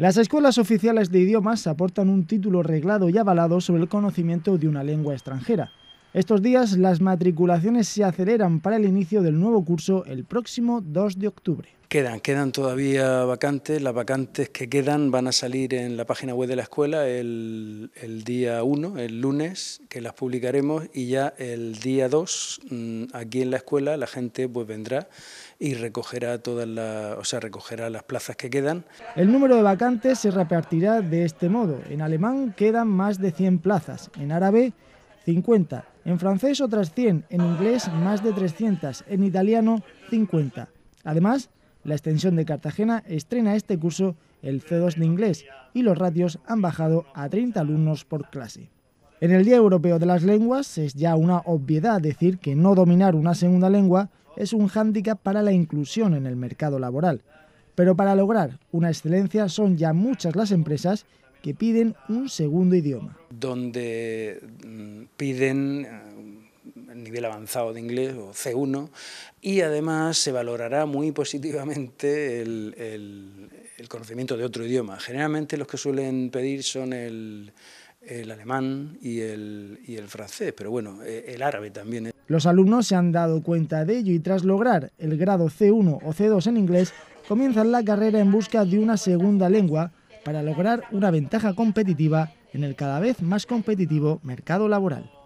Las escuelas oficiales de idiomas aportan un título reglado y avalado sobre el conocimiento de una lengua extranjera. Estos días las matriculaciones se aceleran para el inicio del nuevo curso el próximo 2 de octubre. Quedan, quedan todavía vacantes. Las vacantes que quedan van a salir en la página web de la escuela el, día 1, el lunes, que las publicaremos y ya el día 2 mm, aquí en la escuela la gente pues vendrá y recogerá todas las, o sea, recogerá las plazas que quedan. El número de vacantes se repartirá de este modo. En alemán quedan más de 100 plazas, en árabe 50 en francés otras 100, en inglés más de 300, en italiano 50. Además, la extensión de Cartagena estrena este curso el C2 de inglés y los ratios han bajado a 30 alumnos por clase. En el Día Europeo de las Lenguas es ya una obviedad decir que no dominar una segunda lengua es un hándicap para la inclusión en el mercado laboral. Pero para lograr una excelencia son ya muchas las empresas que piden un segundo idioma. Donde mm, piden eh, nivel avanzado de inglés o C1 y además se valorará muy positivamente el, conocimiento de otro idioma. Generalmente los que suelen pedir son el, el alemán y el, francés, pero bueno, eh, el árabe también. Los alumnos se han dado cuenta de ello y tras lograr el grado C1 o C2 en inglés, comienzan la carrera en busca de una segunda lengua para lograr una ventaja competitiva en el cada vez más competitivo mercado laboral.